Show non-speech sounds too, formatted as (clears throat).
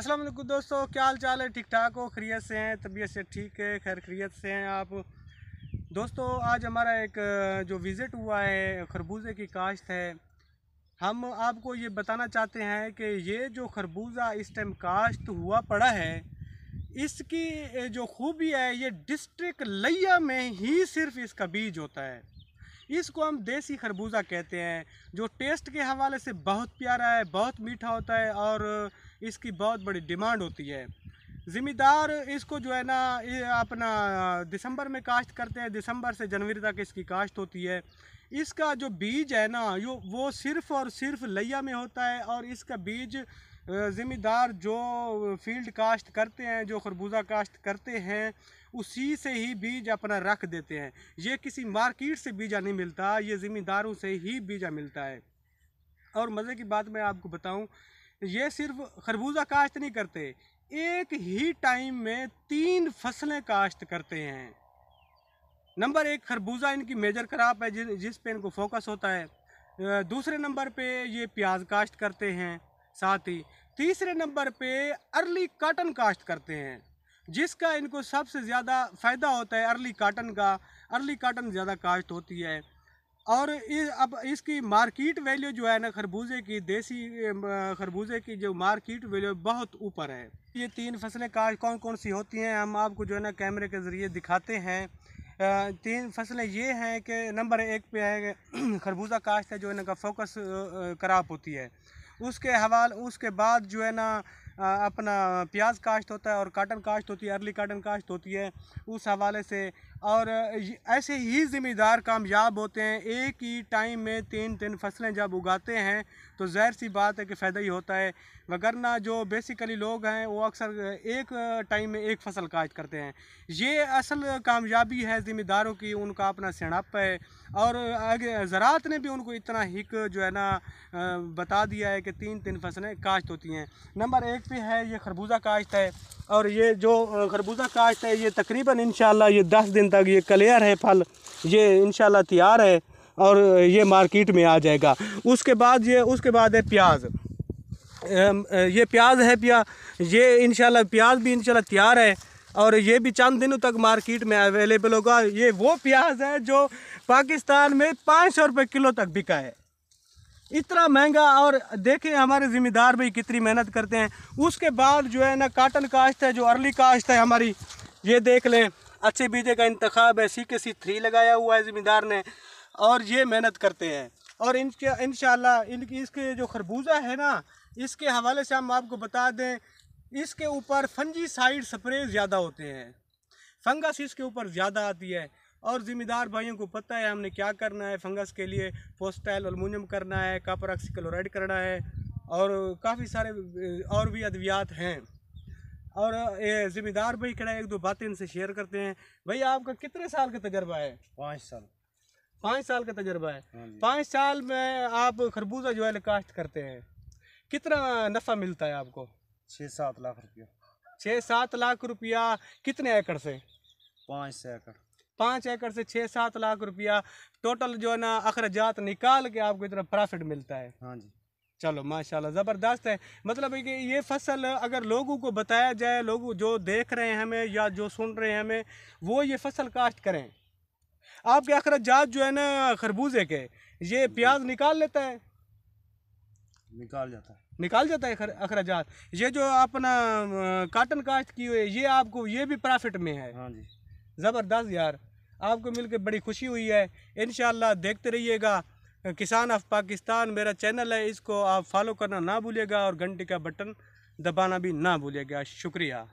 असलम दोस्तों क्या हाल चाल है ठीक ठाक हो खरीत से हैं तबीयत से ठीक है खैर खरीत से हैं आप दोस्तों आज हमारा एक जो विज़िट हुआ है खरबूजे की काश्त है हम आपको ये बताना चाहते हैं कि ये जो खरबूजा इस टाइम काश्त हुआ पड़ा है इसकी जो खूबी है ये डिस्ट्रिक्ट लिया में ही सिर्फ इसका बीज होता है इसको हम देसी खरबूजा कहते हैं जो टेस्ट के हवाले से बहुत प्यारा है बहुत मीठा होता है और इसकी बहुत बड़ी डिमांड होती है ज़िम्मेदार इसको जो है ना अपना दिसंबर में काश्त करते हैं दिसंबर से जनवरी तक इसकी काश्त होती है इसका जो बीज है ना यो वो सिर्फ और सिर्फ लैया में होता है और इसका बीज ज़िम्मेदार जो फील्ड काश्त करते हैं जो खरबूजा काश्त करते हैं उसी से ही बीज अपना रख देते हैं ये किसी मार्केट से बीजा नहीं मिलता ये ज़िम्मेदारों से ही बीजा मिलता है और मज़े की बात मैं आपको बताऊं ये सिर्फ खरबूजा काश्त नहीं करते एक ही टाइम में तीन फसलें काश्त करते हैं नंबर एक खरबूजा इनकी मेजर क्राप है जिस जिस पे इनको फोकस होता है दूसरे नंबर पे ये प्याज काश्त करते हैं साथ ही तीसरे नंबर पे अर्ली काटन काश्त करते हैं जिसका इनको सबसे ज़्यादा फ़ायदा होता है अर्ली काटन का अर्ली काटन ज़्यादा काश्त होती है और इस अब इसकी मार्केट वैल्यू जो है ना खरबूजे की देसी खरबूजे की जो मार्केट वैल्यू बहुत ऊपर है ये तीन फसलें काश कौन कौन सी होती हैं हम आपको जो है ना कैमरे के ज़रिए दिखाते हैं तीन फसलें ये हैं कि नंबर एक पे है (clears throat) खरबूजा काश्त है जो है ना फोकस कराप होती है उसके हवाल उसके बाद जो है ना अपना प्याज काश्त होता है और काटन काश्त होती है अर्ली काटन काश्त होती है उस हवाले से और ऐसे ही ज़िम्मेदार कामयाब होते हैं एक ही टाइम में तीन तीन फसलें जब उगाते हैं तो ज़हर सी बात है कि फ़ायदा ही होता है वगरना जो बेसिकली लोग हैं वो अक्सर एक टाइम में एक फसल काज करते हैं ये असल कामयाबी है ज़मींदारों की उनका अपना सेणप है और ज़रात ने भी उनको इतना हिक जो है ना बता दिया है कि तीन तीन फसलें काश्त होती हैं नंबर एक पे है ये खरबूजा काश्त है और ये जो खरबूजा काश्त है ये तकरीबन इन ये दस दिन तक ये क्लियर है फल ये इन तैयार है और ये मार्केट में आ जाएगा उसके बाद ये उसके बाद है प्याज ये प्याज है प्या ये इन प्याज भी इन तैयार है और ये भी चंद दिनों तक मार्केट में अवेलेबल होगा ये वो प्याज है जो पाकिस्तान में पाँच सौ रुपये किलो तक बिका है इतना महंगा और देखें हमारे ज़िम्मेदार भाई कितनी मेहनत करते हैं उसके बाद जो है ना काटन काश्त है जो अर्ली काश्त है हमारी ये देख लें अच्छे बीजे का इंतखब है सी के सी थ्री लगाया हुआ है ज़मींदार ने और ये मेहनत करते हैं और इनके इन इनकी इसके जो खरबूजा है ना इसके हवाले से हम आपको बता दें इसके ऊपर फंजी साइड स्प्रे ज़्यादा होते हैं फंगस इसके ऊपर ज़्यादा आती है और ज़िम्मेदार भाइयों को पता है हमने क्या करना है फंगस के लिए पोस्टाइल अलमोनियम करना है कापर ऑक्सी क्लोराइड करना है और काफ़ी सारे और भी अद्वियात हैं और ये ज़िम्मेदार भाई खड़ा एक दो बातें इनसे शेयर करते हैं भाई आपका कितने साल का तजर्बा है पाँच साल पाँच साल का तजर्बा है हाँ पाँच साल में आप खरबूजा जो है काश्त करते हैं कितना नफ़ा मिलता है आपको छः सात लाख रुपया छः सात लाख रुपया कितने एकड़ से पाँच से एकड़ पाँच एकड़ से छः सात लाख रुपया टोटल जो है ना अखराजात निकाल के आपको इतना प्रॉफिट मिलता है हाँ जी चलो माशाल्लाह ज़बरदस्त है मतलब कि ये फसल अगर लोगों को बताया जाए लोग जो देख रहे हैं हमें या जो सुन रहे हैं हमें वो ये फसल काश्त करें आपके अखराज जो है ना खरबूजे के ये प्याज निकाल लेता है निकाल जाता है निकाल जाता है अखराज ये जो अपना काटन काश्त की हुई ये आपको ये भी प्रॉफिट में है हाँ जी ज़बरदस्त यार आपको मिलकर बड़ी खुशी हुई है इन देखते रहिएगा किसान ऑफ पाकिस्तान मेरा चैनल है इसको आप फॉलो करना ना भूलिएगा और घंटी का बटन दबाना भी ना भूलिएगा शुक्रिया